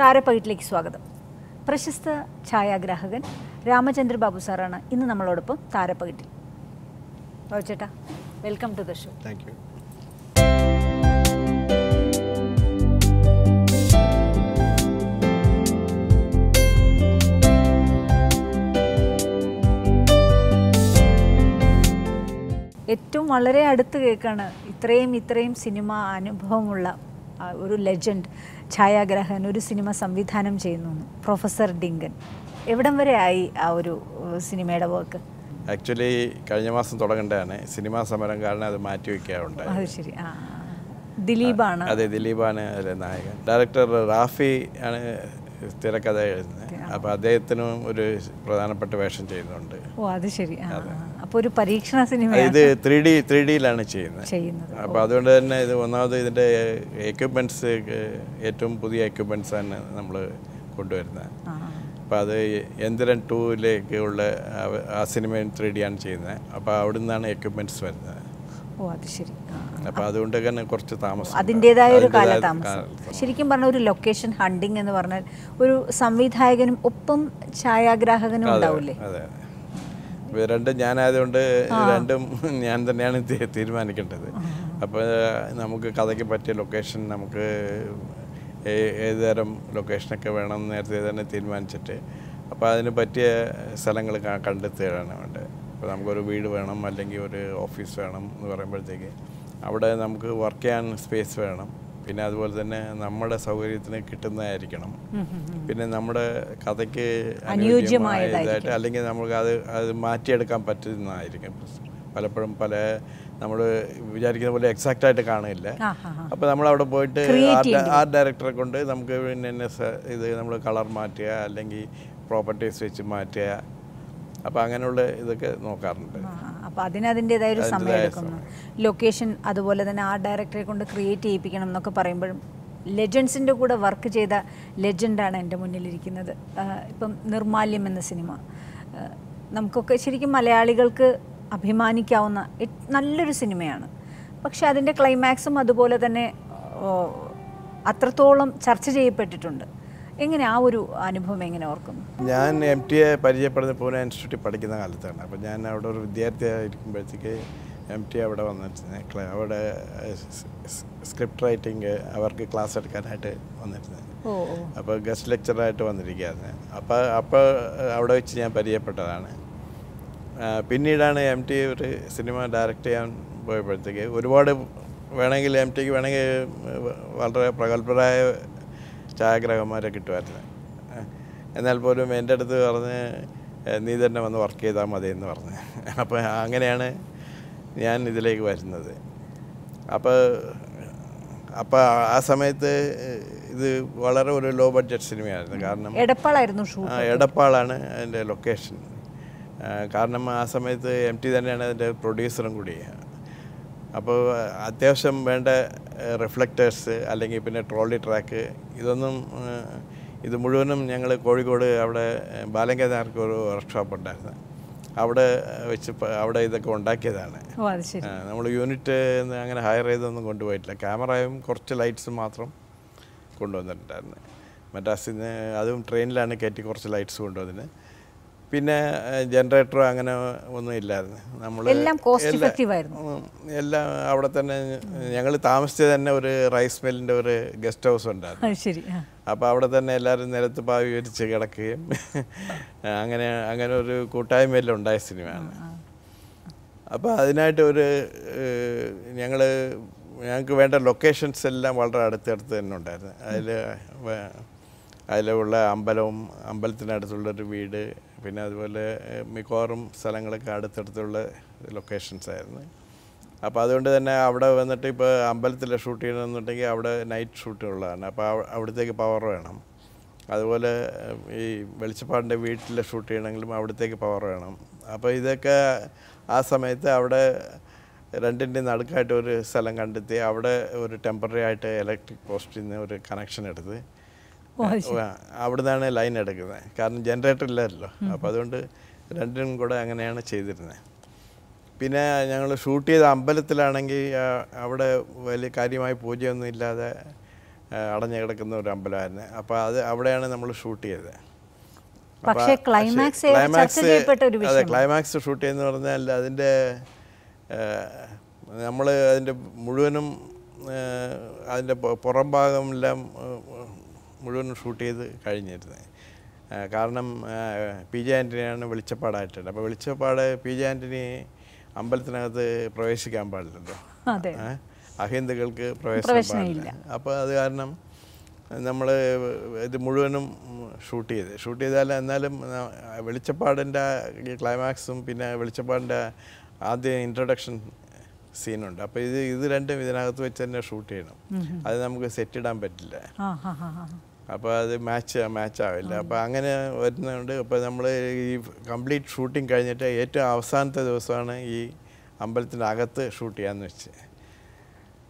താരപ്പകിട്ടിലേക്ക് സ്വാഗതം പ്രശസ്ത ഛായാഗ്രാഹകൻ രാമചന്ദ്ര ബാബു സാറാണ് ഇന്ന് നമ്മളോടൊപ്പം താരപ്പകിട്ടിൽ ചേട്ടാ welcome to the show thank you ഏറ്റവും വളരെ അടുത്ത് കേൾക്കാണ് ഇത്രയും ഇത്രയും സിനിമ അനുഭവമുള്ള ഒരു ലെജൻഡ് ഛായാഗ്രഹൻ ഒരു സിനിമ സംവിധാനം ചെയ്യുന്നു പ്രൊഫസർ ഡിങ്കൻ എവിടം വരെ ആയി ആ ഒരു സിനിമയുടെ വർക്ക് ആക്ച്വലി കഴിഞ്ഞ മാസം തുടങ്ങേണ്ടതാണ് സിനിമാ സമരം കാരണം അത് മാറ്റി വയ്ക്കാറുണ്ട് ദിലീപാണ് അതെ ദിലീപാണ് അതിലെ നായകൻ ഡയറക്ടർ റാഫി ആണ് തിരക്കഥ എഴുതുന്നത് അപ്പോൾ അദ്ദേഹത്തിനും ഒരു പ്രധാനപ്പെട്ട വേഷം ചെയ്യുന്നുണ്ട് ഓ അത് ശരി അതെ ഒരു പരീക്ഷണ സിനിമ ഇത് ത്രീ ഡി ത്രീ ഡിയിലാണ് ചെയ്യുന്നത് ചെയ്യുന്നത് അപ്പോൾ അതുകൊണ്ട് തന്നെ ഇത് ഒന്നാമത് ഇതിന്റെ എക്യുപ്മെൻറ്റ്സ് ഏറ്റവും പുതിയ എക്യുപ്മെൻറ്റ്സ് ആണ് നമ്മൾ കൊണ്ടുവരുന്നത് അപ്പോൾ അത് യന്ത്രൻ ടൂവിലേക്ക് ഉള്ള ആ സിനിമ ത്രീ ആണ് ചെയ്യുന്നത് അപ്പോൾ അവിടെ നിന്നാണ് എക്യുപ്മെൻറ്റ്സ് വരുന്നത് ഓ അത് അപ്പോൾ അതുകൊണ്ട് തന്നെ കുറച്ച് താമസം അതിൻ്റെതായ ഒരു കാലതാമസം ശരിക്കും പറഞ്ഞ ഒരു ലൊക്കേഷൻ ഹണ്ടിങ് എന്ന് പറഞ്ഞാൽ ഒരു സംവിധായകനും ഒപ്പം ഛായാഗ്രാഹകനും ഉണ്ടാവില്ലേ അതെ രണ്ടും ഞാനായതുകൊണ്ട് രണ്ടും ഞാൻ തന്നെയാണ് തീരുമാനിക്കേണ്ടത് അപ്പോൾ നമുക്ക് കഥയ്ക്ക് പറ്റിയ ലൊക്കേഷൻ നമുക്ക് ഏത് തരം ലൊക്കേഷനൊക്കെ വേണം നേരത്തെ തന്നെ തീരുമാനിച്ചിട്ട് അപ്പോൾ അതിന് പറ്റിയ സ്ഥലങ്ങൾ കണ്ടെത്തുകയാണ് വേണ്ടത് അപ്പോൾ നമുക്കൊരു വീട് വേണം അല്ലെങ്കിൽ ഒരു ഓഫീസ് വേണം എന്ന് പറയുമ്പോഴത്തേക്ക് അവിടെ നമുക്ക് വർക്ക് ചെയ്യാൻ സ്പേസ് വേണം പിന്നെ അതുപോലെ തന്നെ നമ്മുടെ സൗകര്യത്തിന് കിട്ടുന്നതായിരിക്കണം പിന്നെ നമ്മുടെ കഥയ്ക്ക് അനുയോജ്യമായതായിട്ട് അല്ലെങ്കിൽ നമുക്ക് അത് അത് മാറ്റിയെടുക്കാൻ പറ്റുന്നതായിരിക്കും പലപ്പോഴും പല നമ്മൾ വിചാരിക്കുന്ന പോലെ എക്സാക്റ്റ് ആയിട്ട് കാണില്ല അപ്പോൾ നമ്മൾ അവിടെ പോയിട്ട് ആർട്ട് ഡയറക്ടറെ കൊണ്ട് നമുക്ക് പിന്നെ ഇത് നമ്മൾ കളർ മാറ്റുക അല്ലെങ്കിൽ പ്രോപ്പർട്ടീസ് വെച്ച് മാറ്റുക അപ്പോൾ അങ്ങനെയുള്ള ഇതൊക്കെ നോക്കാറുണ്ട് അപ്പോൾ അതിന് അതിൻ്റെതായ ഒരു സമയം എടുക്കുന്നു ലൊക്കേഷൻ അതുപോലെ തന്നെ ആ ഡയറക്ടറെ കൊണ്ട് ക്രിയേറ്റ് ചെയ്യിപ്പിക്കണം എന്നൊക്കെ പറയുമ്പോഴും ലെജൻസിൻ്റെ കൂടെ വർക്ക് ചെയ്ത ലെജൻഡാണ് എൻ്റെ മുന്നിലിരിക്കുന്നത് ഇപ്പം നിർമാല്യം എന്ന സിനിമ നമുക്കൊക്കെ ശരിക്കും മലയാളികൾക്ക് അഭിമാനിക്കാവുന്ന നല്ലൊരു സിനിമയാണ് പക്ഷെ അതിൻ്റെ ക്ലൈമാക്സും അതുപോലെ തന്നെ അത്രത്തോളം ചർച്ച ചെയ്യപ്പെട്ടിട്ടുണ്ട് എങ്ങനെ ആ ഒരു അനുഭവം എങ്ങനെ ഓർക്കുന്നു ഞാൻ എം ടി എ പരിചയപ്പെടുന്ന പൂനെ ഇൻസ്റ്റിറ്റ്യൂട്ടിൽ പഠിക്കുന്ന കാലത്താണ് അപ്പോൾ ഞാൻ അവിടെ ഒരു വിദ്യാർത്ഥിയായിരിക്കുമ്പോഴത്തേക്ക് എം ടി അവിടെ വന്നിരുന്നത് അവിടെ സ്ക്രിപ്റ്റ് റൈറ്റിംഗ് അവർക്ക് ക്ലാസ് എടുക്കാനായിട്ട് വന്നിരുന്നത് അപ്പോൾ ഗസ്റ്റ് ലെക്ചറായിട്ട് വന്നിരിക്കുകയായിരുന്നു അപ്പോൾ അപ്പോൾ അവിടെ വെച്ച് ഞാൻ പരിചയപ്പെട്ടതാണ് പിന്നീടാണ് എം ടി ഒരു സിനിമ ഡയറക്റ്റ് ചെയ്യാൻ പോയപ്പോഴത്തേക്ക് ഒരുപാട് വേണമെങ്കിൽ എം ടിക്ക് വേണമെങ്കിൽ വളരെ പ്രഗത്ഭരായ ഛായാഗ്രാഹകന്മാരെ കിട്ടുമായിരുന്നു എന്നാൽ പോലും എൻ്റെ അടുത്ത് പറഞ്ഞ് നീ തന്നെ വന്ന് വർക്ക് ചെയ്താൽ മതി എന്ന് പറഞ്ഞ് അപ്പോൾ അങ്ങനെയാണ് ഞാൻ ഇതിലേക്ക് വരുന്നത് അപ്പോൾ അപ്പോൾ ആ സമയത്ത് ഇത് വളരെ ഒരു ലോ ബഡ്ജറ്റ് സിനിമയായിരുന്നു കാരണം എടപ്പാളായിരുന്നു എടപ്പാളാണ് അതിൻ്റെ ലൊക്കേഷൻ കാരണം ആ സമയത്ത് എം ടി തന്നെയാണ് അതിൻ്റെ പ്രൊഡ്യൂസറും കൂടിയാണ് അപ്പോൾ അത്യാവശ്യം വേണ്ട റിഫ്ലക്റ്റേഴ്സ് അല്ലെങ്കിൽ പിന്നെ ട്രോളി ട്രാക്ക് ഇതൊന്നും ഇത് മുഴുവനും ഞങ്ങൾ കോഴിക്കോട് അവിടെ ബാലങ്കേതാർക്ക് ഒരു വർക്ക്ഷോപ്പ് ഉണ്ടായിരുന്നു അവിടെ വെച്ച് അവിടെ ഇതൊക്കെ ഉണ്ടാക്കിയതാണ് നമ്മൾ യൂണിറ്റ് അങ്ങനെ ഹയർ ചെയ്തൊന്നും കൊണ്ടുപോയിട്ടില്ല ക്യാമറയും കുറച്ച് ലൈറ്റ്സ് മാത്രം കൊണ്ടുവന്നിട്ടുണ്ടായിരുന്നു മദ്രാസിൽ അതും ട്രെയിനിലാണ് കയറ്റി കുറച്ച് ലൈറ്റ്സ് കൊണ്ടുവന്നിട്ട് പിന്നെ ജനറേറ്റർ അങ്ങനെ ഒന്നും ഇല്ലായിരുന്നു നമ്മൾ എല്ലാം കോസ്റ്റ് എല്ലാം അവിടെ തന്നെ ഞങ്ങൾ താമസിച്ചത് തന്നെ ഒരു റൈസ് മില്ലിൻ്റെ ഒരു ഗസ്റ്റ് ഹൗസ് ഉണ്ടായിരുന്നു ശരി അപ്പോൾ അവിടെ തന്നെ എല്ലാവരും നിലത്ത് പാവി വിരിച്ച് കിടക്കുകയും അങ്ങനെ അങ്ങനെ ഒരു കൂട്ടായ്മയെല്ലാം ഉണ്ടായ സിനിമയാണ് അപ്പോൾ അതിനായിട്ട് ഒരു ഞങ്ങൾ ഞങ്ങൾക്ക് വേണ്ട ലൊക്കേഷൻസ് എല്ലാം വളരെ അടുത്തടുത്ത് തന്നെ ഉണ്ടായിരുന്നു അതിൽ അതിലുള്ള അമ്പലവും അമ്പലത്തിനടുത്തുള്ളൊരു വീട് പിന്നെ അതുപോലെ മിക്കവാറും സ്ഥലങ്ങളൊക്കെ അടുത്തടുത്തുള്ള ലൊക്കേഷൻസ് ആയിരുന്നു അപ്പോൾ അതുകൊണ്ട് തന്നെ അവിടെ വന്നിട്ട് ഇപ്പോൾ അമ്പലത്തിൽ ഷൂട്ട് ചെയ്യണമെന്നുണ്ടെങ്കിൽ അവിടെ നൈറ്റ് ഷൂട്ടുകളാണ് അപ്പോൾ അവിടത്തേക്ക് പവർ വേണം അതുപോലെ ഈ വെളിച്ചപ്പാടിൻ്റെ വീട്ടിൽ ഷൂട്ട് ചെയ്യണമെങ്കിലും അവിടത്തേക്ക് പവർ വേണം അപ്പോൾ ഇതൊക്കെ ആ സമയത്ത് അവിടെ രണ്ടിൻ്റെ നടുക്കായിട്ട് ഒരു സ്ഥലം കണ്ടെത്തി അവിടെ ഒരു ടെമ്പററി ആയിട്ട് ഇലക്ട്രിക് പോസ്റ്റിൽ നിന്ന് ഒരു കണക്ഷൻ എടുത്ത് അവിടെ നിന്നാണ് ലൈൻ എടുക്കുന്നത് കാരണം ജനറേറ്റർ ഇല്ലായിരുന്നല്ലോ അപ്പോൾ അതുകൊണ്ട് രണ്ടിനും കൂടെ അങ്ങനെയാണ് ചെയ്തിരുന്നത് പിന്നെ ഞങ്ങൾ ഷൂട്ട് ചെയ്ത അമ്പലത്തിലാണെങ്കിൽ അവിടെ വലിയ കാര്യമായ പൂജയൊന്നും ഇല്ലാതെ അടഞ്ഞു കിടക്കുന്ന ഒരു അമ്പലമായിരുന്നു അപ്പോൾ അത് അവിടെയാണ് നമ്മൾ ഷൂട്ട് ചെയ്തത് ക്ലൈമാക്സ് അതെ ക്ലൈമാക്സ് ഷൂട്ട് ചെയ്യുന്ന പറഞ്ഞാൽ അതിൻ്റെ നമ്മൾ അതിൻ്റെ മുഴുവനും അതിൻ്റെ പുറം ഭാഗമെല്ലാം മുഴുവനും ഷൂട്ട് ചെയ്ത് കഴിഞ്ഞിരുന്നത് കാരണം പി ജെ ആൻ്റണിയാണ് വെളിച്ചപ്പാടായിട്ടുള്ളത് അപ്പോൾ വെളിച്ചപ്പാട് പി ജെ ആൻ്റണി അമ്പലത്തിനകത്ത് പ്രവേശിക്കാൻ പാടില്ലല്ലോ അഹിന്ദുക്കൾക്ക് പ്രവേശനം പാടില്ല അപ്പോൾ അത് കാരണം നമ്മൾ ഇത് മുഴുവനും ഷൂട്ട് ചെയ്ത് ഷൂട്ട് ചെയ്താൽ എന്നാലും വെളിച്ചപ്പാടിൻ്റെ ക്ലൈമാക്സും പിന്നെ വെളിച്ചപ്പാടിൻ്റെ ആദ്യ ഇൻട്രൊഡക്ഷൻ സീനുണ്ട് അപ്പോൾ ഇത് ഇത് രണ്ടും ഇതിനകത്ത് വെച്ച് തന്നെ ഷൂട്ട് ചെയ്യണം അത് നമുക്ക് സെറ്റ് ഇടാൻ പറ്റില്ല അപ്പോൾ അത് മാച്ച് മാച്ച് ആവില്ല അപ്പോൾ അങ്ങനെ വരുന്നുണ്ട് അപ്പോൾ നമ്മൾ ഈ കംപ്ലീറ്റ് ഷൂട്ടിംഗ് കഴിഞ്ഞിട്ട് ഏറ്റവും അവസാനത്തെ ദിവസമാണ് ഈ അകത്ത് ഷൂട്ട് ചെയ്യാമെന്ന് വെച്ച്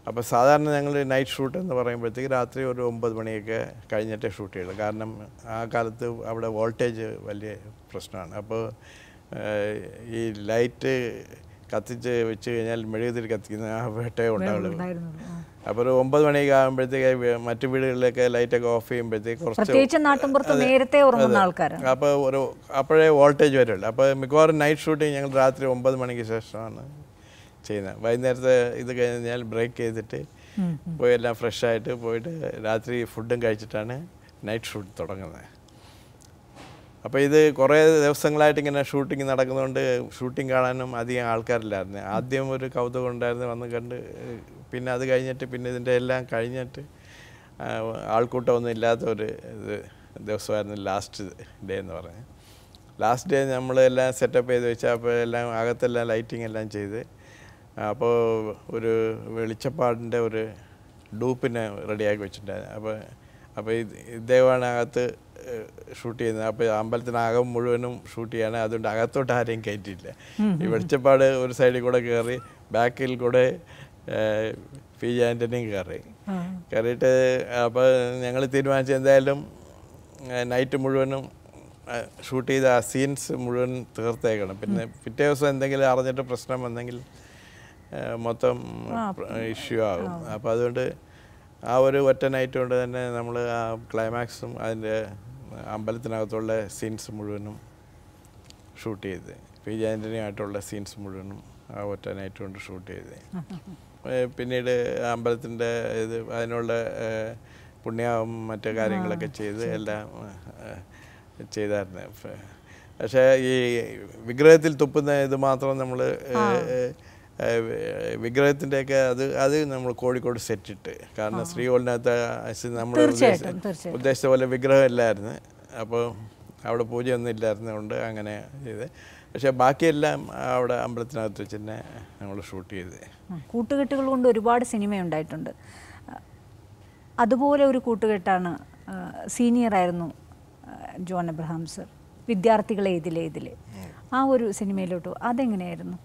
അപ്പോൾ സാധാരണ ഞങ്ങൾ നൈറ്റ് ഷൂട്ട് എന്ന് പറയുമ്പോഴത്തേക്ക് രാത്രി ഒരു ഒമ്പത് മണിയൊക്കെ കഴിഞ്ഞിട്ടേ ഷൂട്ട് ചെയ്യുള്ളൂ കാരണം ആ കാലത്ത് അവിടെ വോൾട്ടേജ് വലിയ പ്രശ്നമാണ് അപ്പോൾ ഈ ലൈറ്റ് കത്തിച്ച് വെച്ച് കഴിഞ്ഞാൽ മെഴുകുതിരി കത്തിക്കുന്ന ആ വേട്ടയെ ഉണ്ടാവുള്ളൂ അപ്പോൾ ഒരു ഒമ്പത് മണിയൊക്കെ ആകുമ്പോഴത്തേക്ക് മറ്റു വീടുകളിലൊക്കെ ലൈറ്റൊക്കെ ഓഫ് ചെയ്യുമ്പോഴത്തേക്ക് കുറച്ച് നേരത്തെ ഉറങ്ങുന്ന അപ്പോൾ ഒരു അപ്പോഴേ വോൾട്ടേജ് വരുള്ളൂ അപ്പോൾ മിക്കവാറും നൈറ്റ് ഷൂട്ടിങ് ഞങ്ങൾ രാത്രി ഒമ്പത് മണിക്ക് ശേഷമാണ് ചെയ്യുന്നത് വൈകുന്നേരത്തെ ഇത് കഴിഞ്ഞാൽ ബ്രേക്ക് ചെയ്തിട്ട് പോയി എല്ലാം ഫ്രഷായിട്ട് പോയിട്ട് രാത്രി ഫുഡും കഴിച്ചിട്ടാണ് നൈറ്റ് ഷൂട്ട് തുടങ്ങുന്നത് അപ്പോൾ ഇത് കുറേ ദിവസങ്ങളായിട്ട് ഇങ്ങനെ ഷൂട്ടിംഗ് നടക്കുന്നതുകൊണ്ട് ഷൂട്ടിംഗ് കാണാനും അധികം ആൾക്കാരില്ലായിരുന്നു ആദ്യം ഒരു കൗതുകം ഉണ്ടായിരുന്നു വന്ന് കണ്ട് പിന്നെ അത് കഴിഞ്ഞിട്ട് പിന്നെ ഇതിൻ്റെ എല്ലാം കഴിഞ്ഞിട്ട് ആൾക്കൂട്ടമൊന്നും ഇല്ലാത്ത ഒരു ഇത് ദിവസമായിരുന്നു ലാസ്റ്റ് ഡേ എന്ന് പറഞ്ഞ് ലാസ്റ്റ് ഡേ നമ്മൾ എല്ലാം സെറ്റപ്പ് ചെയ്ത് വെച്ചാൽ അപ്പോൾ എല്ലാം അകത്തെല്ലാം ലൈറ്റിംഗ് എല്ലാം ചെയ്ത് അപ്പോൾ ഒരു വെളിച്ചപ്പാടിൻ്റെ ഒരു ഡൂപ്പിനെ റെഡിയാക്കി വെച്ചിട്ടുണ്ടായിരുന്നു അപ്പോൾ അപ്പോൾ ഇദ്ദേഹമാണ് അകത്ത് ഷൂട്ട് ചെയ്യുന്നത് അപ്പോൾ അമ്പലത്തിനകം മുഴുവനും ഷൂട്ട് ചെയ്യാണ് അതുകൊണ്ട് അകത്തോട്ട് ആരെയും കയറ്റിയില്ല ഈ വെളിച്ചപ്പാട് ഒരു സൈഡിൽ കൂടെ കയറി ബാക്കിൽ കൂടെ പി ജെ ആൻ്റണിയും കയറി കയറിയിട്ട് അപ്പോൾ ഞങ്ങൾ തീരുമാനിച്ചത് എന്തായാലും നൈറ്റ് മുഴുവനും ഷൂട്ട് ചെയ്ത ആ സീൻസ് മുഴുവൻ തീർത്തേക്കണം പിന്നെ പിറ്റേ ദിവസം എന്തെങ്കിലും അറിഞ്ഞിട്ട് പ്രശ്നം വന്നെങ്കിൽ മൊത്തം ഇഷ്യൂ ആകും അപ്പോൾ അതുകൊണ്ട് ആ ഒരു ഒറ്റ നൈറ്റ് കൊണ്ട് തന്നെ നമ്മൾ ആ ക്ലൈമാക്സും അതിൻ്റെ അമ്പലത്തിനകത്തുള്ള സീൻസ് മുഴുവനും ഷൂട്ട് ചെയ്ത് പി സീൻസ് മുഴുവനും ആ ഒറ്റ നൈറ്റ് കൊണ്ട് ഷൂട്ട് ചെയ്ത് പിന്നീട് അമ്പലത്തിൻ്റെ ഇത് അതിനുള്ള പുണ്യാവും മറ്റു കാര്യങ്ങളൊക്കെ ചെയ്ത് എല്ലാം ചെയ്തായിരുന്നു പക്ഷേ ഈ വിഗ്രഹത്തിൽ തുപ്പുന്ന ഇത് മാത്രം നമ്മൾ വിഗ്രഹത്തിൻ്റെയൊക്കെ അത് അത് നമ്മൾ കോഴിക്കോട് സെറ്റിട്ട് കാരണം ശ്രീകോളിനകത്ത് നമ്മൾ ഉദ്ദേശിച്ച പോലെ വിഗ്രഹം ഇല്ലായിരുന്നു അപ്പോൾ അവിടെ പൂജയൊന്നും ഇല്ലായിരുന്നതുകൊണ്ട് അങ്ങനെ ചെയ്ത് പക്ഷേ ബാക്കിയെല്ലാം അവിടെ അമ്പലത്തിനകത്ത് വെച്ച് തന്നെ നമ്മൾ ഷൂട്ട് ചെയ്ത് കൂട്ടുകെട്ടുകൾ കൊണ്ട് ഒരുപാട് സിനിമ ഉണ്ടായിട്ടുണ്ട് അതുപോലെ ഒരു കൂട്ടുകെട്ടാണ് സീനിയർ ആയിരുന്നു ജോൺ അബ്രഹാം സർ വിദ്യാർത്ഥികളെ ഇതിലെ ഇതിലെ ആ ഒരു സിനിമയിലോട്ട് അതെങ്ങനെയായിരുന്നു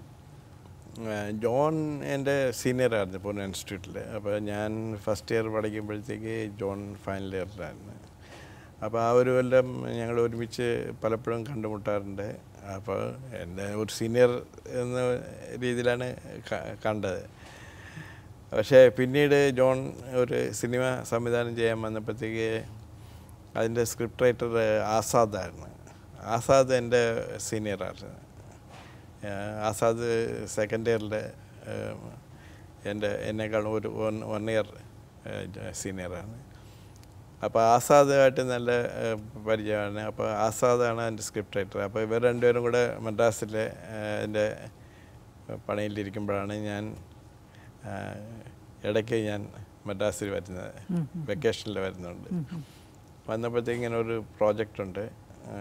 ജോൺ എൻ്റെ സീനിയറായിരുന്നു പൂനെ ഇൻസ്റ്റിറ്റ്യൂട്ടിൽ അപ്പോൾ ഞാൻ ഫസ്റ്റ് ഇയർ പഠിക്കുമ്പോഴത്തേക്ക് ജോൺ ഫൈനൽ ഇയറിലായിരുന്നു അപ്പോൾ ആ ഒരു കൊല്ലം ഞങ്ങൾ ഒരുമിച്ച് പലപ്പോഴും കണ്ടുമുട്ടാറുണ്ട് അപ്പോൾ എൻ്റെ ഒരു സീനിയർ എന്ന രീതിയിലാണ് കണ്ടത് പക്ഷേ പിന്നീട് ജോൺ ഒരു സിനിമ സംവിധാനം ചെയ്യാൻ വന്നപ്പോഴത്തേക്ക് അതിൻ്റെ സ്ക്രിപ്റ്റ് റൈറ്റർ ആസാദായിരുന്നു ആസാദ് എൻ്റെ സീനിയറായിരുന്നു ആസാദ് സെക്കൻഡ് ഇയറിൻ്റെ എൻ്റെ എന്നെക്കാളും ഒരു വൺ വൺ ഇയർ സീനിയറാണ് അപ്പോൾ ആസാദുമായിട്ട് നല്ല പരിചയമാണ് അപ്പോൾ ആസാദാണ് എൻ്റെ സ്ക്രിപ്റ്റ് റൈറ്റർ അപ്പോൾ ഇവർ രണ്ടുപേരും കൂടെ മദ്രാസിലെ എൻ്റെ പണിയിലിരിക്കുമ്പോഴാണ് ഞാൻ ഇടയ്ക്ക് ഞാൻ മദ്രാസിൽ വരുന്നത് വെക്കേഷനിൽ വരുന്നുണ്ട് വന്നപ്പോഴത്തേക്ക് ഇങ്ങനെ ഒരു പ്രോജക്റ്റ് ഉണ്ട്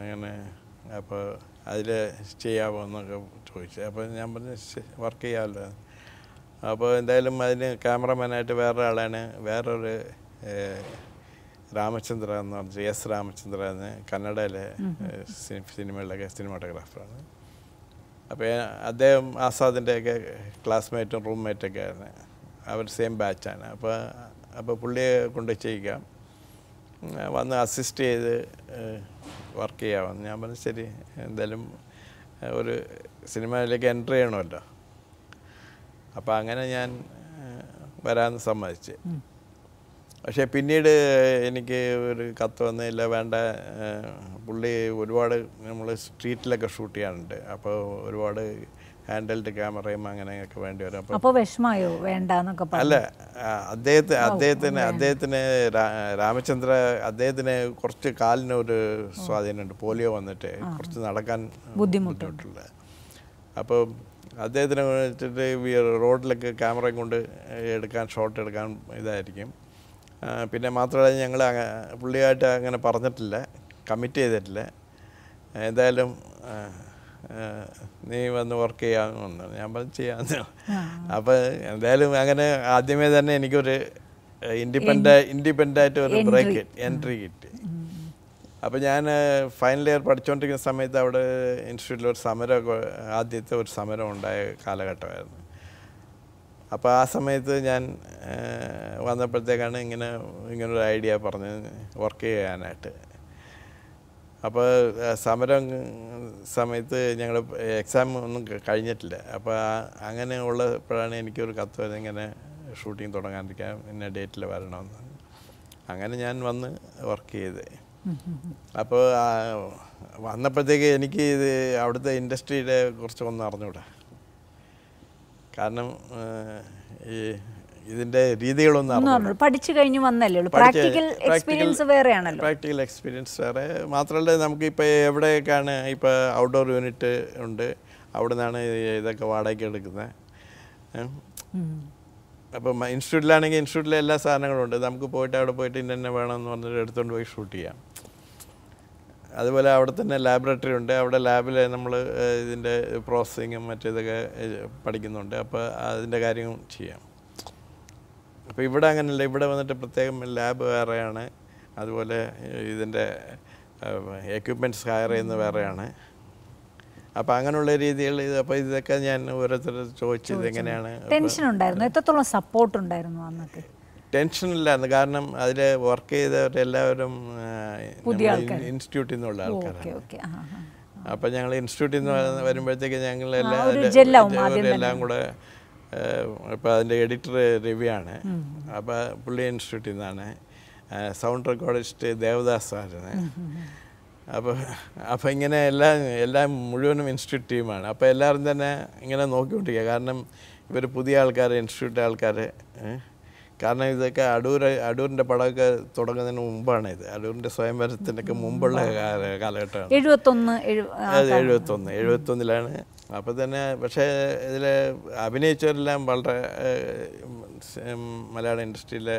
അങ്ങനെ അപ്പോൾ അതിൽ ചെയ്യാമോ എന്നൊക്കെ ചോദിച്ചു അപ്പോൾ ഞാൻ പറഞ്ഞു വർക്ക് ചെയ്യാമല്ലോ അപ്പോൾ എന്തായാലും അതിന് ക്യാമറമാനായിട്ട് വേറൊരാളാണ് വേറൊരു രാമചന്ദ്ര എന്ന് പറഞ്ഞ എസ് രാമചന്ദ്ര എന്ന് കന്നഡയിലെ സിനിമകളിലൊക്കെ സിനിമാറ്റോഗ്രാഫറാണ് അപ്പോൾ അദ്ദേഹം ആസാദിൻ്റെയൊക്കെ ക്ലാസ്മേറ്റും റൂംമേറ്റൊക്കെ ആയിരുന്നു അവർ സെയിം ബാച്ചാണ് അപ്പോൾ അപ്പോൾ പുള്ളിയെ കൊണ്ട് ചെയ്യിക്കാം വന്ന് അസിസ്റ്റ് ചെയ്ത് വർക്ക് ചെയ്യാമെന്ന് ഞാൻ പറഞ്ഞു ശരി എന്തായാലും ഒരു സിനിമയിലേക്ക് എൻ്റർ ചെയ്യണമല്ലോ അപ്പോൾ അങ്ങനെ ഞാൻ വരാൻ സമ്മതിച്ച് പക്ഷേ പിന്നീട് എനിക്ക് ഒരു കത്ത് വന്നില്ല വേണ്ട പുള്ളി ഒരുപാട് നമ്മൾ സ്ട്രീറ്റിലൊക്കെ ഷൂട്ട് ചെയ്യാറുണ്ട് അപ്പോൾ ഒരുപാട് ഹാൻഡൽഡ് ക്യാമറയും അങ്ങനെയൊക്കെ വേണ്ടി വരും അപ്പോൾ വിഷമമായോ വേണ്ടെന്നൊക്കെ അല്ല അദ്ദേഹത്തിന് അദ്ദേഹത്തിന് അദ്ദേഹത്തിന് രാമചന്ദ്ര അദ്ദേഹത്തിന് കുറച്ച് കാലിന് ഒരു സ്വാധീനമുണ്ട് പോളിയോ വന്നിട്ട് കുറച്ച് നടക്കാൻ ബുദ്ധിമുട്ടുണ്ട് അപ്പോൾ അദ്ദേഹത്തിനെ വെച്ചിട്ട് റോഡിലൊക്കെ ക്യാമറയും കൊണ്ട് എടുക്കാൻ ഷോട്ട് എടുക്കാൻ ഇതായിരിക്കും പിന്നെ മാത്രമല്ല ഞങ്ങൾ പുള്ളിയായിട്ട് അങ്ങനെ പറഞ്ഞിട്ടില്ല കമ്മിറ്റ് ചെയ്തിട്ടില്ല എന്തായാലും നീ വന്ന് വർക്ക് ചെയ്യാമെന്ന് ഞാൻ പറഞ്ഞു ചെയ്യാന്ന് അപ്പോൾ എന്തായാലും അങ്ങനെ ആദ്യമേ തന്നെ എനിക്കൊരു ഇൻഡിപെൻഡ് ഇൻഡിപെൻഡ് ആയിട്ട് ഒരു ബ്രേക്ക് എൻട്രി കിട്ടി അപ്പോൾ ഞാൻ ഫൈനൽ ഇയർ പഠിച്ചുകൊണ്ടിരിക്കുന്ന സമയത്ത് അവിടെ ഇൻസ്റ്റിറ്റ്യൂട്ടിൽ ഒരു സമരമൊക്കെ ആദ്യത്തെ ഒരു സമരം ഉണ്ടായ കാലഘട്ടമായിരുന്നു അപ്പോൾ ആ സമയത്ത് ഞാൻ വന്നപ്പോഴത്തേക്കാണ് ഇങ്ങനെ ഇങ്ങനൊരു ഐഡിയ പറഞ്ഞ് വർക്ക് ചെയ്യാനായിട്ട് അപ്പോൾ സമരം സമയത്ത് ഞങ്ങൾ എക്സാം ഒന്നും കഴിഞ്ഞിട്ടില്ല അപ്പോൾ അങ്ങനെ ഉള്ളപ്പോഴാണ് എനിക്കൊരു കത്ത് വരുന്നത് ഇങ്ങനെ ഷൂട്ടിങ് തുടങ്ങാണ്ടിരിക്കാൻ ഇന്ന ഡേറ്റിൽ വരണമെന്ന് അങ്ങനെ ഞാൻ വന്ന് വർക്ക് ചെയ്ത് അപ്പോൾ വന്നപ്പോഴത്തേക്ക് എനിക്ക് ഇത് അവിടുത്തെ ഇൻഡസ്ട്രിയുടെ കുറച്ച് ഒന്നും അറിഞ്ഞൂടാ കാരണം ഈ ഇതിന്റെ രീതികളൊന്നും പഠിച്ചു കഴിഞ്ഞു വന്നല്ലേ ഉള്ളൂ പ്രാക്ടിക്കൽ എക്സ്പീരിയൻസ് വേറെയാണല്ലോ പ്രാക്ടിക്കൽ എക്സ്പീരിയൻസ് വേറെ മാത്രമല്ല നമുക്ക് ഇപ്പൊ എവിടെയൊക്കെയാണ് ഇപ്പൊ ഔട്ട്ഡോർ യൂണിറ്റ് ഉണ്ട് അവിടെ നിന്നാണ് ഇതൊക്കെ വാടകയ്ക്ക് എടുക്കുന്നത് അപ്പം ഇൻസ്റ്റിറ്റ്യൂട്ടിലാണെങ്കിൽ ഇൻസ്റ്റിറ്റ്യൂട്ടിലെ എല്ലാ സാധനങ്ങളും ഉണ്ട് നമുക്ക് പോയിട്ട് അവിടെ പോയിട്ട് വേണം വേണമെന്ന് പറഞ്ഞിട്ട് എടുത്തുകൊണ്ട് പോയി ഷൂട്ട് ചെയ്യാം അതുപോലെ അവിടെ തന്നെ ലാബറട്ടറി ഉണ്ട് അവിടെ ലാബിൽ നമ്മൾ ഇതിൻ്റെ പ്രോസസ്സിങ്ങും മറ്റേതൊക്കെ പഠിക്കുന്നുണ്ട് അപ്പോൾ അതിൻ്റെ കാര്യവും ചെയ്യാം അപ്പോൾ ഇവിടെ അങ്ങനെയല്ല ഇവിടെ വന്നിട്ട് പ്രത്യേകം ലാബ് വേറെയാണ് അതുപോലെ ഇതിൻ്റെ എക്യുപ്മെൻറ്റ്സ് ഹയർ ചെയ്യുന്ന വേറെയാണ് അപ്പം അങ്ങനെയുള്ള രീതിയിൽ ഇത് അപ്പോൾ ഇതൊക്കെ ഞാൻ ഓരോരുത്തർ ചോദിച്ചത് എങ്ങനെയാണ് ടെൻഷൻ ഉണ്ടായിരുന്നു എത്രത്തോളം സപ്പോർട്ട് ഉണ്ടായിരുന്നു അന്നൊക്കെ ടെൻഷൻ കാരണം അതിൽ വർക്ക് ചെയ്തവരെല്ലാവരും എല്ലാവരും ഇൻസ്റ്റിറ്റ്യൂട്ടിൽ നിന്നുള്ള ആൾക്കാരാണ് അപ്പം ഞങ്ങൾ ഇൻസ്റ്റിറ്റ്യൂട്ടിൽ നിന്ന് വരുമ്പോഴത്തേക്ക് ഞങ്ങൾ എല്ലാം കൂടെ ഇപ്പോൾ അതിൻ്റെ എഡിറ്റർ രവിയാണ് അപ്പോൾ പുള്ളി ഇൻസ്റ്റിറ്റ്യൂട്ടിൽ നിന്നാണ് സൗണ്ട് റെക്കോർഡിസ്റ്റ് ദേവദാസ് ആയിരുന്നു അപ്പോൾ അപ്പോൾ ഇങ്ങനെ എല്ലാം എല്ലാം മുഴുവനും ഇൻസ്റ്റിറ്റ്യൂട്ട് ടീമാണ് അപ്പോൾ എല്ലാവരും തന്നെ ഇങ്ങനെ നോക്കിക്കൊണ്ടിരിക്കുക കാരണം ഇവർ പുതിയ ആൾക്കാർ ഇൻസ്റ്റിറ്റ്യൂട്ട് ആൾക്കാർ കാരണം ഇതൊക്കെ അടൂർ അടൂരിൻ്റെ പടമൊക്കെ തുടങ്ങുന്നതിന് മുമ്പാണ് ഇത് അടൂരിൻ്റെ സ്വയംവരത്തിൻ്റെയൊക്കെ മുമ്പുള്ള കാലഘട്ടമാണ് എഴുപത്തൊന്ന് എഴുപത്തൊന്ന് എഴുപത്തൊന്നിലാണ് അപ്പോൾ തന്നെ പക്ഷേ ഇതിൽ അഭിനയിച്ചവരെല്ലാം വളരെ മലയാള ഇൻഡസ്ട്രിയിലെ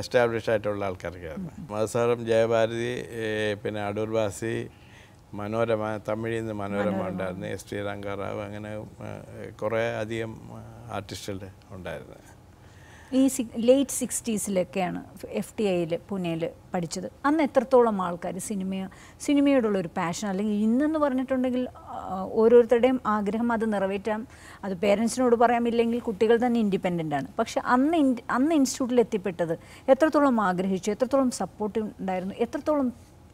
എസ്റ്റാബ്ലിഷ് ആയിട്ടുള്ള ആൾക്കാർക്കായിരുന്നു മധുസാറും ജയഭാരതി പിന്നെ അടൂർ ബാസി മനോരമ തമിഴിൽ നിന്ന് മനോരമ ഉണ്ടായിരുന്നു എസ് ടി രംഗാറാവ് അങ്ങനെ കുറേ അധികം ആർട്ടിസ്റ്റുകൾ ഉണ്ടായിരുന്നു ഈ ലേറ്റ് സിക്സ്റ്റീസിലൊക്കെയാണ് എഫ് ടി ഐയിൽ പൂനെയിൽ പഠിച്ചത് അന്ന് എത്രത്തോളം ആൾക്കാർ സിനിമ സിനിമയോടുള്ളൊരു പാഷൻ അല്ലെങ്കിൽ ഇന്നെന്ന് പറഞ്ഞിട്ടുണ്ടെങ്കിൽ ഓരോരുത്തരുടെയും ആഗ്രഹം അത് നിറവേറ്റാം അത് പേരൻസിനോട് പറയാമില്ലെങ്കിൽ കുട്ടികൾ തന്നെ ഇൻഡിപെൻഡൻ്റ് ആണ് പക്ഷെ അന്ന് അന്ന് ഇൻസ്റ്റിറ്റ്യൂട്ടിൽ എത്തിപ്പെട്ടത് എത്രത്തോളം ആഗ്രഹിച്ചു എത്രത്തോളം സപ്പോർട്ട് ഉണ്ടായിരുന്നു എത്രത്തോളം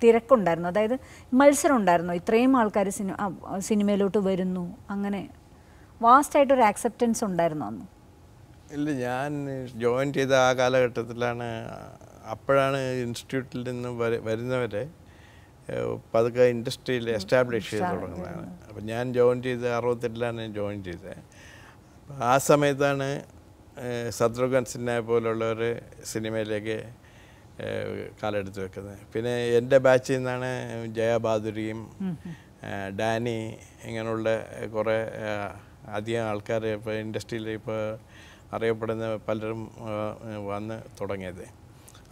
തിരക്കുണ്ടായിരുന്നു അതായത് മത്സരം ഉണ്ടായിരുന്നു ഇത്രയും ആൾക്കാർ സിനിമ സിനിമയിലോട്ട് വരുന്നു അങ്ങനെ വാസ്റ്റായിട്ടൊരു ആക്സെപ്റ്റൻസ് ഉണ്ടായിരുന്നു അന്ന് ഇല്ല ഞാൻ ജോയിൻ ചെയ്ത ആ കാലഘട്ടത്തിലാണ് അപ്പോഴാണ് ഇൻസ്റ്റിറ്റ്യൂട്ടിൽ നിന്ന് വരുന്നവരെ പതുക്കെ ഇൻഡസ്ട്രിയിൽ എസ്റ്റാബ്ലിഷ് ചെയ്ത് തുടങ്ങുന്നതാണ് അപ്പം ഞാൻ ജോയിൻ ചെയ്ത് അറുപത്തെട്ടിലാണ് ജോയിൻ ചെയ്തത് ആ സമയത്താണ് ശത്രുഘ്ൻ സിൻഹയെ പോലുള്ളവർ സിനിമയിലേക്ക് കാലെടുത്ത് വെക്കുന്നത് പിന്നെ എൻ്റെ ബാച്ചിൽ നിന്നാണ് ജയബാദുരിയും ഡാനി ഇങ്ങനെയുള്ള കുറേ അധികം ആൾക്കാർ ഇപ്പോൾ ഇൻഡസ്ട്രിയിൽ ഇപ്പോൾ അറിയപ്പെടുന്ന പലരും വന്ന് തുടങ്ങിയത്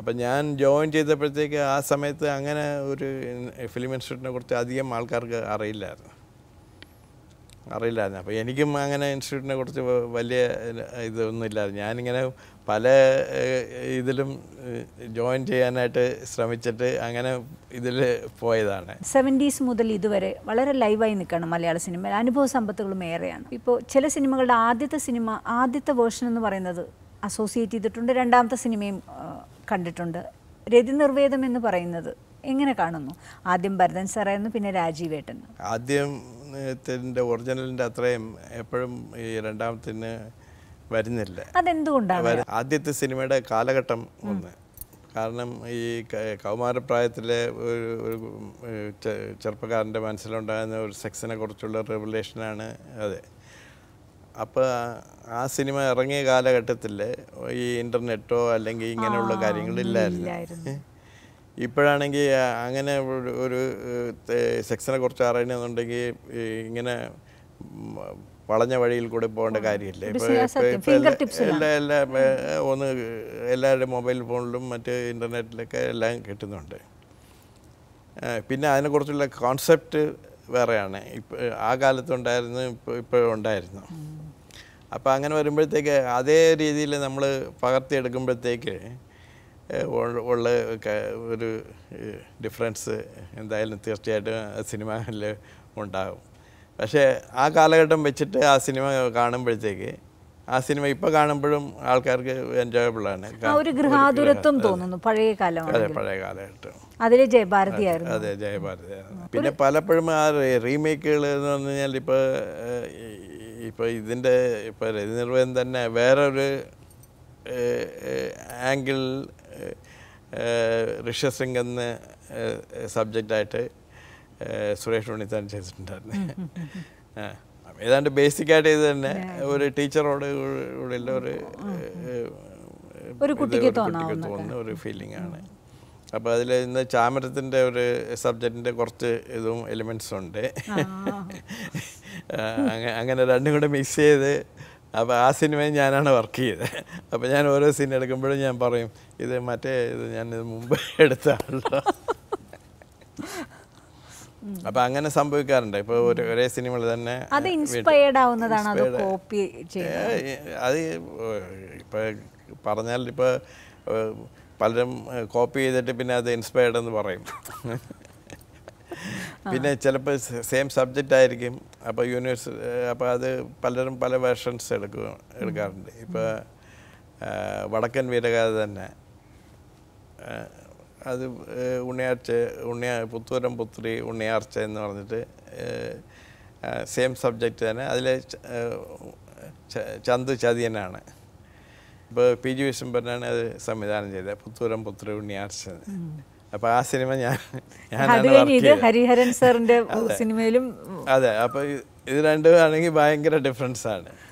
അപ്പം ഞാൻ ജോയിൻ ചെയ്തപ്പോഴത്തേക്ക് ആ സമയത്ത് അങ്ങനെ ഒരു ഫിലിം ഇൻസ്റ്റിറ്റ്യൂട്ടിനെ കുറിച്ച് അധികം ആൾക്കാർക്ക് അറിയില്ലായിരുന്നു അറിയില്ലായിരുന്നു അപ്പോൾ എനിക്കും അങ്ങനെ ഇൻസ്റ്റിറ്റ്യൂട്ടിനെ കുറിച്ച് വലിയ ഇതൊന്നുമില്ലായിരുന്നു ഞാനിങ്ങനെ പല ഇതിലും ജോയിൻ ചെയ്യാനായിട്ട് ശ്രമിച്ചിട്ട് അങ്ങനെ ഇതിൽ പോയതാണ് സെവൻറ്റീസ് മുതൽ ഇതുവരെ വളരെ ലൈവായി നിൽക്കുകയാണ് മലയാള സിനിമയിൽ അനുഭവ സമ്പത്തുകളും ഏറെയാണ് ഇപ്പോൾ ചില സിനിമകളുടെ ആദ്യത്തെ സിനിമ ആദ്യത്തെ വേർഷൻ എന്ന് പറയുന്നത് അസോസിയേറ്റ് ചെയ്തിട്ടുണ്ട് രണ്ടാമത്തെ സിനിമയും കണ്ടിട്ടുണ്ട് രതി നിർവേദം എന്ന് പറയുന്നത് എങ്ങനെ കാണുന്നു ആദ്യം ഭരതൻ സാറായിരുന്നു പിന്നെ രാജീവേട്ടൻ ആദ്യം ത്തിൻ്റെ ഒറിജിനലിൻ്റെ അത്രയും എപ്പോഴും ഈ രണ്ടാമത്തിന് വരുന്നില്ല അതെന്തുകൊണ്ടാണ് ആദ്യത്തെ സിനിമയുടെ കാലഘട്ടം ഒന്ന് കാരണം ഈ കൗമാരപ്രായത്തിലെ ഒരു ഒരു ചെറുപ്പക്കാരൻ്റെ മനസ്സിലുണ്ടാകുന്ന ഒരു സെക്സിനെ കുറിച്ചുള്ള റെവലേഷനാണ് അത് അപ്പോൾ ആ സിനിമ ഇറങ്ങിയ കാലഘട്ടത്തിൽ ഈ ഇൻ്റർനെറ്റോ അല്ലെങ്കിൽ ഇങ്ങനെയുള്ള കാര്യങ്ങളില്ലായിരുന്നു ഇപ്പോഴാണെങ്കിൽ അങ്ങനെ ഒരു സെക്ഷനെ കുറിച്ച് അറിയണമെന്നുണ്ടെങ്കിൽ ഇങ്ങനെ വളഞ്ഞ വഴിയിൽ കൂടെ പോകേണ്ട കാര്യമില്ല എല്ലാ എല്ലാ ഒന്ന് എല്ലാവരുടെ മൊബൈൽ ഫോണിലും മറ്റ് ഇൻ്റർനെറ്റിലൊക്കെ എല്ലാം കിട്ടുന്നുണ്ട് പിന്നെ അതിനെക്കുറിച്ചുള്ള കോൺസെപ്റ്റ് വേറെയാണ് ഇപ്പോൾ ആ കാലത്തുണ്ടായിരുന്നു ഇപ്പോൾ ഇപ്പോഴും ഉണ്ടായിരുന്നു അപ്പോൾ അങ്ങനെ വരുമ്പോഴത്തേക്ക് അതേ രീതിയിൽ നമ്മൾ പകർത്തിയെടുക്കുമ്പോഴത്തേക്ക് ഉള്ള ഒരു ഡിഫറൻസ് എന്തായാലും തീർച്ചയായിട്ടും സിനിമയിൽ ഉണ്ടാകും പക്ഷേ ആ കാലഘട്ടം വെച്ചിട്ട് ആ സിനിമ കാണുമ്പോഴത്തേക്ക് ആ സിനിമ ഇപ്പൊ കാണുമ്പോഴും ആൾക്കാർക്ക് എൻജോയബിൾ ആണ് ഒരു ഗൃഹാതുരത്വം തോന്നുന്നു പഴയ കാലം അതെ പഴയ കാലഘട്ടം അതിൽ ആയിരുന്നു അതെ ജയഭാരതി പിന്നെ പലപ്പോഴും ആ റീമേക്കുകൾ എന്ന് പറഞ്ഞു കഴിഞ്ഞാൽ ഇപ്പോൾ ഇപ്പോൾ ഇതിൻ്റെ ഇപ്പോൾ തന്നെ വേറൊരു ആംഗിൾ ഋഷസിംഗ് എന്ന സബ്ജക്റ്റായിട്ട് സുരേഷ് ഉണ്ണിത്താൻ ചെയ്തിട്ടുണ്ടായിരുന്നു ഏതാണ്ട് ആയിട്ട് ഇത് തന്നെ ഒരു ടീച്ചറോട് കൂടെയുള്ള ഒരു ഒരു തോന്നുന്ന ഒരു ഫീലിംഗ് ആണ് അപ്പോൾ അതിൽ ഇന്ന് ചാമരത്തിന്റെ ഒരു സബ്ജക്റ്റിന്റെ കുറച്ച് ഇതും എലിമെന്റ്സ് ഉണ്ട് അങ്ങനെ രണ്ടും കൂടെ മിക്സ് ചെയ്ത് അപ്പോൾ ആ സിനിമയും ഞാനാണ് വർക്ക് ചെയ്തത് അപ്പോൾ ഞാൻ ഓരോ സീൻ എടുക്കുമ്പോഴും ഞാൻ പറയും ഇത് മറ്റേ ഇത് ഞാൻ ഇത് മുമ്പ് എടുത്താണല്ലോ അപ്പൊ അങ്ങനെ സംഭവിക്കാറുണ്ട് ഇപ്പൊ ഒരേ സിനിമ തന്നെ അത് ഇൻസ്പയർഡ് ആവുന്നതാണ് അത് കോപ്പി അത് ഇപ്പൊ പറഞ്ഞാൽ ഇപ്പൊ പലരും കോപ്പി ചെയ്തിട്ട് പിന്നെ അത് ഇൻസ്പയർഡ് എന്ന് പറയും പിന്നെ ചിലപ്പോൾ സെയിം സബ്ജക്റ്റ് ആയിരിക്കും അപ്പോൾ യൂണിവേഴ്സിറ്റി അപ്പോൾ അത് പലരും പല വേർഷൻസ് എടുക്കും എടുക്കാറുണ്ട് ഇപ്പോൾ വടക്കൻ വീരകഥ തന്നെ അത് ഉണ്ണിയാർച്ച ഉണ്ണിയ പുത്തൂരം പുത്രി ഉണ്ണിയാർച്ച എന്ന് പറഞ്ഞിട്ട് സെയിം സബ്ജക്റ്റ് തന്നെ അതിൽ ചന്ത് ചതിയനാണ് ഇപ്പോൾ പി ജി പറഞ്ഞാണ് അത് സംവിധാനം ചെയ്തത് പുത്തൂരം പുത്രി ഉണ്ണിയാർച്ച അപ്പൊ ആ സിനിമ ഞാൻ ഇത് ഹരിഹരൻ സാറിന്റെ സിനിമയിലും അതെ അപ്പോൾ ഇത് രണ്ടും ആണെങ്കിൽ ഭയങ്കര ഡിഫറൻസ് ആണ്